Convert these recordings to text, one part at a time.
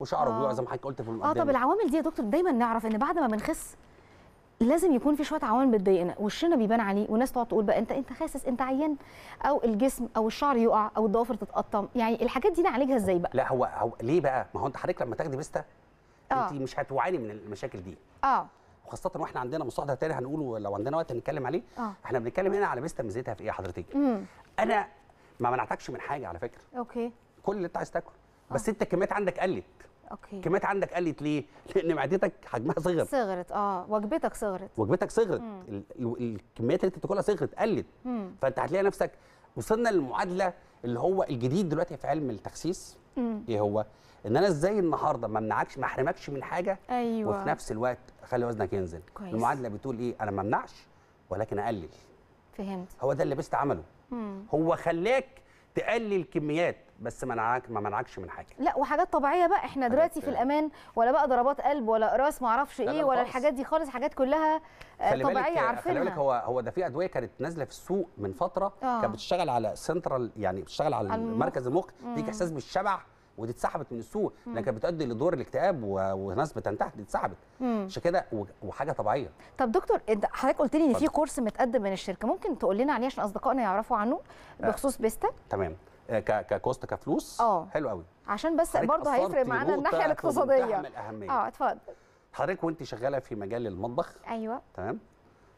وشعره آه. بيقع زي ما حضرتك قلت في المقدمه اه طب العوامل دي يا دكتور دايما نعرف ان بعد ما بنخس لازم يكون في شويه عوامل بتضايقنا وشنا بيبان عليه والناس تقعد تقول بقى انت انت خاسس انت عيان او الجسم او الشعر يقع او الضوافر تتقطم يعني الحاجات دي نعالجها ازاي بقى لا هو هو ليه بقى ما هو انت حضرتك لما تاخدي بيستا آه. انت مش هتعاني من المشاكل دي اه وخاصه واحنا عندنا مصطلح تاني هنقوله لو عندنا وقت نتكلم عليه آه. احنا بنتكلم هنا على بيستا ميزتها في ايه حضرتك مم. انا ما منعتكش من حاجه على فكره اوكي كل اللي انت عايز تاكله آه. بس انت الكميات عندك قلت اوكي الكميات عندك قلت ليه؟ لان معدتك حجمها صغر صغرت اه وجبتك صغرت وجبتك صغرت الكميات اللي انت بتاكلها صغرت قلت مم. فانت هتلاقي نفسك وصلنا للمعادله اللي هو الجديد دلوقتي في علم التخسيس ايه هو؟ ان انا ازاي النهارده ما امنعكش ما احرمكش من حاجه أيوة. وفي نفس الوقت اخلي وزنك ينزل كويس. المعادله بتقول ايه؟ انا ما امنعش ولكن اقلل فهمت هو ده اللي بيست عمله مم. هو خلاك تقلل كميات بس ما منعك ما منعكش من حاجه لا وحاجات طبيعيه بقى احنا دلوقتي في الامان ولا بقى ضربات قلب ولا قراص ما اعرفش ايه ولا الحاجات دي خالص حاجات كلها طبيعيه آه، عارفينها خلي بالك هو هو ده في ادويه كانت نازله في السوق من فتره آه. كانت بتشتغل على سنترال يعني بتشتغل على مركز المخ تديك احساس بالشبع ودي اتسحبت من السوق لان كانت بتؤدي لدور الاكتئاب وناس بتنتحر دي اتسحبت عشان كده وحاجه طبيعيه طب دكتور انت حضرتك قلت لي ان في كورس متقدم من الشركه ممكن تقول لنا عليه عشان اصدقائنا يعرفوا عنه آه. بخصوص بيستا تمام آه، ككوست كفلوس اه حلو قوي عشان بس برضه هيفرق معانا الناحيه الاقتصاديه اه اتفضل حضرتك وانت شغاله في مجال المطبخ ايوه تمام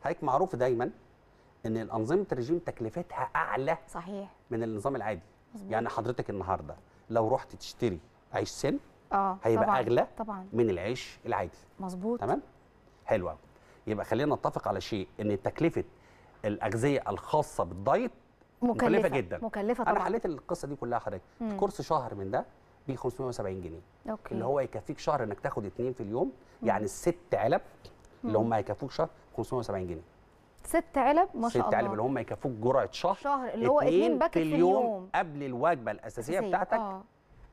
حضرتك معروف دايما ان انظمه الرجيم تكلفتها اعلى صحيح من النظام العادي مزبوط. يعني حضرتك النهارده لو رحت تشتري عيش سن اه هيبقى طبعًا اغلى طبعا من العيش العادي مظبوط تمام حلو قوي يبقى خلينا نتفق على شيء ان تكلفه الاغذيه الخاصه بالدايت مكلفه, مكلفة جدا مكلفه طبعا انا حليت القصه دي كلها حضرتك كورس شهر من ده ب 570 جنيه أوكي. اللي هو يكفيك شهر انك تاخد اثنين في اليوم مم. يعني الست علب اللي هم هيكفوك شهر 570 جنيه ست علب ما شاء الله ست علب اللي هم يكفوك جرعه شهر شهر اللي هو اثنين باكت في اليوم, قبل الوجبه الاساسيه بتاعتك آه.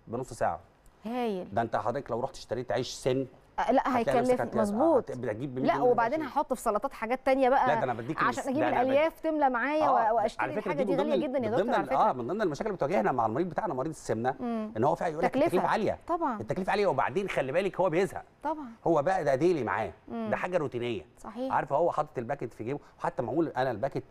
بنص ساعه هايل ده انت حضرتك لو رحت اشتريت عيش سن آه، لا هيكلف آه، مظبوط لا وبعدين هحط في سلطات حاجات تانية بقى لا ده انا بديك عشان اجيب الالياف تملى معايا آه واشتري الحاجه دي غاليه جدا يا دكتور على آه، فكره اه من ضمن المشاكل اللي بتواجهنا مع المريض بتاعنا مريض السمنه ان هو فعلا يقول لك التكلفه عاليه طبعا التكلفه عاليه وبعدين خلي بالك هو بيزهق طبعا هو بقى ده ديلي معاه ده حاجه روتينيه صحيح عارف هو حاطط الباكت في جيبه وحتى معقول انا الباكت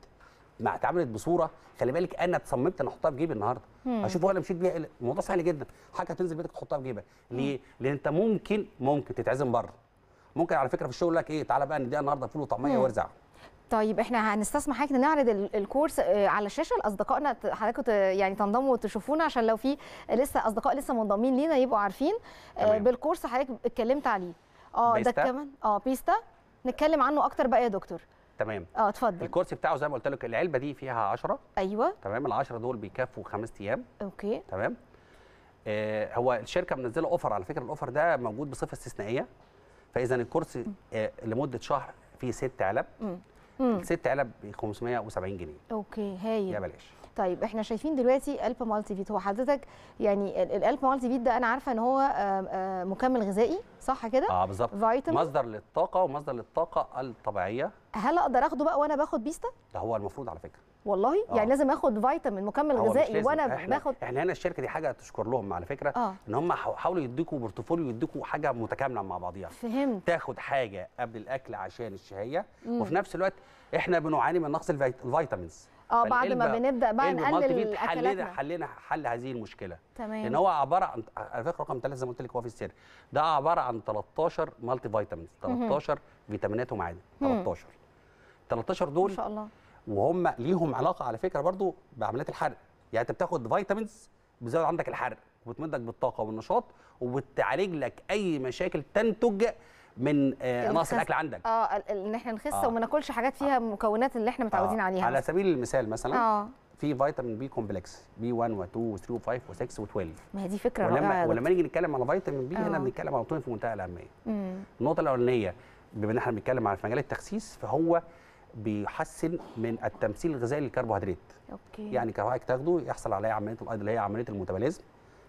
ما اتعملت بصوره خلي بالك انا اتصممت ان احطها في جيبي النهارده اشوف وانا مشيت بيها الموضوع سهل جدا حاجه تنزل بيتك تحطها في جيبك ليه؟ لان انت ممكن ممكن تتعزم بره ممكن على فكره في الشغل لك ايه تعالى بقى نديها النهارده فول وطعميه وارزع طيب احنا هنستسمح حضرتك نعرض الكورس آه، على الشاشه لاصدقائنا حضراتكم يعني تنضموا وتشوفونا عشان لو في لسه اصدقاء لسه منضمين لينا يبقوا عارفين آه، تمام. بالكورس حضرتك اتكلمت عليه اه ده كمان اه بيستا نتكلم عنه اكتر بقى يا دكتور تمام اه اتفضل الكرسي بتاعه زي ما قلت لك العلبه دي فيها 10 ايوه تمام ال 10 دول بيكفوا خمس ايام اوكي تمام آه هو الشركه منزله اوفر على فكره الاوفر ده موجود بصفه استثنائيه فاذا الكرسي آه لمده شهر فيه ست علب م. ست علب ب 570 جنيه اوكي هايل يا بلاش طيب احنا شايفين دلوقتي الب مالتي فيت هو حضرتك يعني الالب مالتي فيت ده انا عارفه ان هو مكمل غذائي صح كده اه بالظبط مصدر للطاقه ومصدر للطاقه الطبيعيه هل اقدر اخده بقى وانا باخد بيستا ده هو المفروض على فكره والله يعني آه. يعني لازم اخد فيتامين مكمل غذائي وانا باخد احنا هنا الشركه دي حاجه تشكر لهم على فكره آه. ان هم حاولوا يديكوا بورتفوليو يديكوا حاجه متكامله مع بعضيها فهمت تاخد حاجه قبل الاكل عشان الشهيه مم. وفي نفس الوقت احنا بنعاني من نقص الفيتامينز اه بعد ما بنبدا بقى نقلل حلينا حلينا حل هذه المشكله تمام لان هو عباره عن على فكره رقم ثلاثه زي ما قلت لك هو في السر ده عباره عن 13 مالتي فيتامينز 13 فيتامينات ومعادن 13 13 دول ما شاء الله وهم ليهم علاقه على فكره برضو بعمليات الحرق يعني انت بتاخد فيتامينز بتزود عندك الحرق وبتمدك بالطاقه والنشاط وبتعالج لك اي مشاكل تنتج من آه، يعني نقص الاكل عندك اه ان احنا نخس آه. وما ناكلش حاجات فيها آه. مكونات اللي احنا متعودين آه. عليها على سبيل المثال مثلا آه. في فيتامين بي كومبلكس بي 1 و2 و3 و5 و6 و12 ما هي دي فكره ولما ولما نيجي نتكلم على فيتامين بي هنا آه. بنتكلم على نقطتين في منتهى الاهميه النقطه الاولانيه بما ان احنا بنتكلم على مجال التخسيس فهو بيحسن من التمثيل الغذائي للكربوهيدرات اوكي يعني كربوهيدرات تاخده يحصل عليها عمليه الايض اللي هي عمليه الميتابوليزم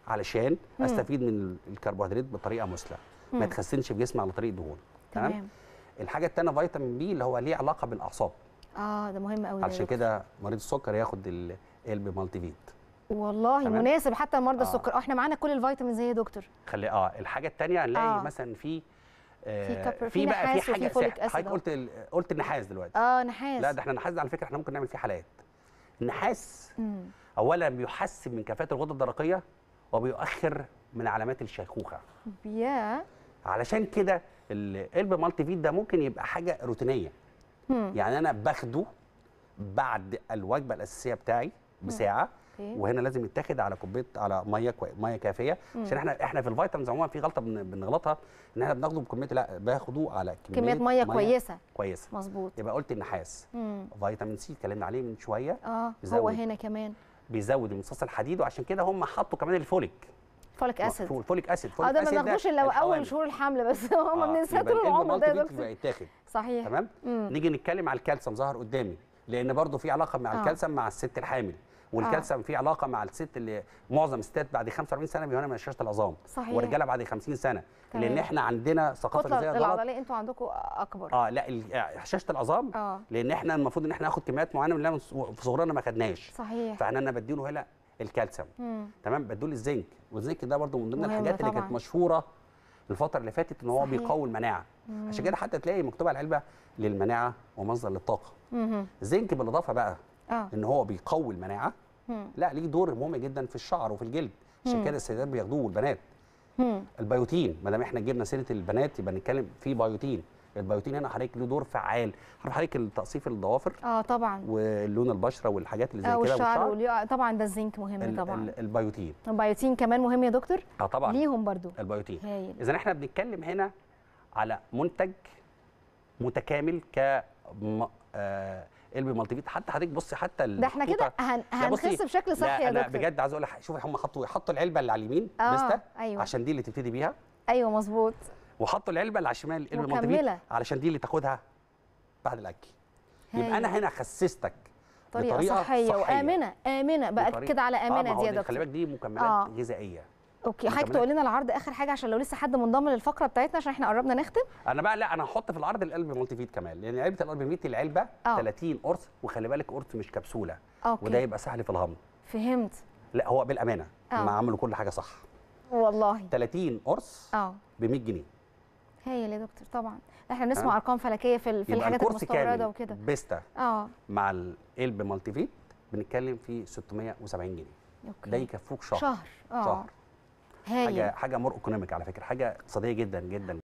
علشان مم. استفيد من الكربوهيدرات بطريقه مثلى ما تخسنش في جسمي على طريق دهون تمام, الحاجه الثانيه فيتامين بي اللي هو ليه علاقه بالاعصاب اه ده مهم قوي علشان كده مريض السكر ياخد القلب مالتي فيت والله تمام. مناسب حتى مرضى آه. السكر آه، احنا معانا كل الفيتامينز هي يا دكتور خلي اه الحاجه الثانيه هنلاقي آه. مثلا في آه، في, في بقى في حاجه حضرتك قلت قلت النحاس دلوقتي اه نحاس لا ده احنا النحاس على فكره احنا ممكن نعمل فيه حالات النحاس اولا بيحسن من كفاءه الغده الدرقيه وبيؤخر من علامات الشيخوخه يا علشان كده القلب مالتي فيت ده ممكن يبقى حاجه روتينيه يعني انا باخده بعد الوجبه الاساسيه بتاعي بساعه وهنا لازم يتاخد على كوبايه على ميه كوي... ميه كافيه عشان احنا احنا في الفيتامينز عموما في غلطه بنغلطها ان احنا بناخده بكميه لا باخده على كميه, كمية ميه, مية كويسه كويسه مظبوط يبقى قلت النحاس فيتامين سي اتكلمنا عليه من شويه اه هو هنا كمان بيزود امتصاص الحديد وعشان كده هم حطوا كمان الفوليك فوليك اسيد فوليك اسيد فوليك اسيد اه ده ما ناخدوش الا اول شهور الحمل بس هم آه، من ساتر العمر ده يا دكتور صحيح تمام نيجي نتكلم على الكالسيوم ظهر قدامي لان برضه في علاقه مع آه. الكالسيوم مع الست الحامل والكالسيوم آه. فيه علاقه مع الست اللي معظم الستات بعد 45 سنه بيهون من هشاشه العظام صحيح والرجاله بعد 50 سنه طيب. لان احنا عندنا ثقافه غذائيه غلط العضليه انتوا عندكم اكبر اه لا هشاشه آه، العظام آه. لان احنا المفروض ان احنا ناخد كميات معينه من في صغرنا ما خدناش صحيح فاحنا انا بديله هنا الكالسيوم تمام بديله الزنك والزنك ده برده من ضمن الحاجات طبعًا. اللي كانت مشهوره الفتره اللي فاتت ان هو بيقوي المناعه عشان كده حتى تلاقي مكتوب على العلبه للمناعه ومصدر للطاقه زنك بالاضافه بقى آه. ان هو بيقوي المناعه مم. لا ليه دور مهم جدا في الشعر وفي الجلد عشان كده السيدات بياخدوه والبنات البيوتين ما دام احنا جبنا سيره البنات يبقى نتكلم في بيوتين البيوتين هنا حضرتك له دور فعال عارف حضرتك التقصيف الضوافر اه طبعا واللون البشره والحاجات اللي زي آه، كده والشعر والشعر آه، طبعا ده الزنك مهم ال طبعا البيوتين البيوتين كمان مهم يا دكتور اه طبعا ليهم برضو البيوتين اذا احنا بنتكلم هنا على منتج متكامل ك آه قلب مالتي فيت حتى حضرتك بصي حتى ده احنا كده هن... هنخس بشكل صحي يا دكتور بجد عايز اقول لك شوفي هم حطوا حطوا العلبه اللي على اليمين آه أيوة. عشان دي اللي تبتدي بيها ايوه مظبوط وحطوا العلبه اللي على الشمال قلب مالتي علشان دي اللي تاخدها بعد الاكل يبقى انا هنا خسستك طريقه, صحية, صحيه وامنه امنه بأكد على امنه دي يا دكتور خلي بالك دي مكملات آه. غذائيه اوكي حضرتك تقول لنا العرض اخر حاجه عشان لو لسه حد منضم للفقره بتاعتنا عشان احنا قربنا نختم انا بقى لا انا هحط في العرض القلب مالتي فيت كمان لان علبه القلب ميت العلبه أوه. 30 قرص وخلي بالك قرص مش كبسوله أوكي. وده يبقى سهل في الهضم فهمت لا هو بالامانه آه. ما عملوا كل حاجه صح والله 30 قرص اه ب 100 جنيه هايل يا دكتور طبعا احنا بنسمع آه. ارقام فلكيه في في الحاجات المستورده وكده بيستا اه مع القلب مالتي فيت بنتكلم في 670 جنيه أوكي. ده يكفوك شهر شهر اه شهر حاجه حاجه مور ايكونوميك على فكره حاجه اقتصاديه جدا جدا